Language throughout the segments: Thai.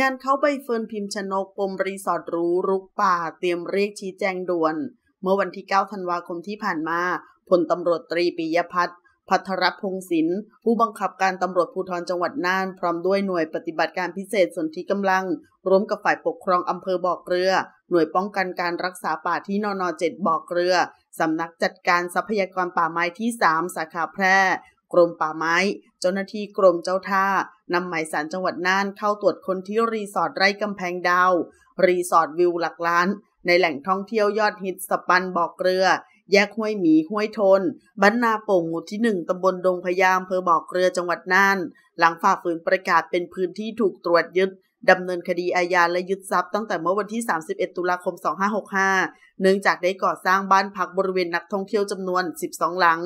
งานเขาใบเฟิร์นพิมพ์ชนกปมรีสอร์ทรู้รุกป่า เตรียมเรียกชี้แจงด่วน เมื่อวันที่ 9 ธันวาคมที่ผ่านมาพลตำรวจตรีปิยพัฒน์พัทรพงศิ์ผู้บังคับการตำรวจภูธรจังหวัดน่านพร้อมด้วยหน่วยปฏิบัติการพิเศษส่วนที่กำลังร่วมกับฝ่ายปกครองอำเภอบ่อเกลือ หน่วยป้องกันการรักษาป่าที่นนเจ็ดบ่อเกลือสำนักจัดการทรัพยากรป่าไม้ที่ 3 สาขาแพร่กรมป่าไม้ เจ้าหน้าที่กรมเจ้าท่านำหมายสารจังหวัดน่านเข้าตรวจคนที่รีสอร์ทไร่กำแพงดาว รีสอร์ทวิวหลักล้าน ในแหล่งท่องเที่ยวยอดฮิตสปันบอกเกลือ แยกห้วยหมีห้วยทนบ้านนาโป่งหมู่ที่หนึ่งตำบลดงพยามเภอบอกเรือจังหวัดน่าน หลังฝ่าฝืนประกาศเป็นพื้นที่ถูกตรวจยึดดำเนินคดีอาญาและยึดทรัพย์ตั้งแต่เมื่อวันที่ 31 ตุลาคม 2565 เนื่องจากได้ก่อสร้างบ้านพักบริเวณนักท่องเที่ยวจำนวน 12 หลัง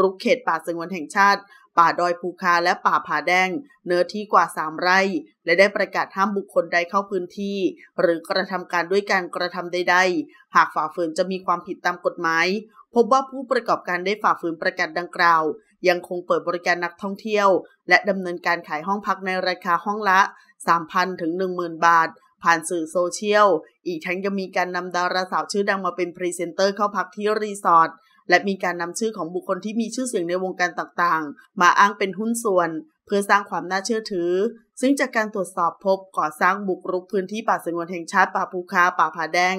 รุกเขตป่าสงวนแห่งชาติ ป่าดอยภูคาและป่าผาแดง เนื้อที่กว่า 3 ไร่ และได้ประกาศห้ามบุคคลใดเข้าพื้นที่ หรือกระทำการด้วยการกระทำใดๆ หากฝ่าฝืนจะมีความผิดตามกฎหมาย พบว่าผู้ประกอบการได้ฝ่าฝืนประกาศดังกล่าวยังคงเปิดบริการนักท่องเที่ยว และดำเนินการขายห้องพักในราคาห้องละ 3,000 ถึง 10,000 บาท ผ่านสื่อโซเชียล อีกทั้งยังมีการนำดาราสาวชื่อดังมาเป็นพรีเซนเตอร์เข้าพักที่รีสอร์ท และมีการนำชื่อของบุคคลที่มีชื่อเสียงในวงการต่าง ๆ มาอ้างเป็นหุ้นส่วนเพื่อสร้างความน่าเชื่อถือ ซึ่งจากการตรวจสอบพบก่อสร้างบุกรุกพื้นที่ป่าสงวนแห่งชาติป่าภูคาป่าผาแดง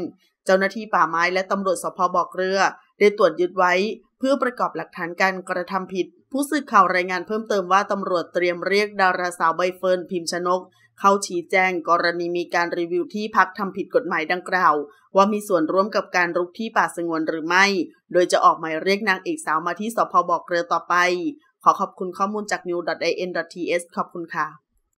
เจ้าหน้าที่ป่าไม้และตำรวจสพบอกเรือ ได้ตรวจยึดไว้ เพื่อประกอบหลักฐานการกระทำผิด ผู้สื่อข่าวรายงานเพิ่มเติมว่าตำรวจเตรียมเรียกดาราสาวใบเฟิร์นพิมชนก เข้าชี้แจงกรณีมีการรีวิวที่พักทำผิดกฎหมายดังกล่าว ว่ามีส่วนร่วมกับการรุกที่ป่าสงวนหรือไม่ โดยจะออกหมายเรียกนางเอกสาวมาที่สพบอกเรือต่อไป ขอขอบคุณข้อมูลจาก new.in.ts ขอบคุณค่ะ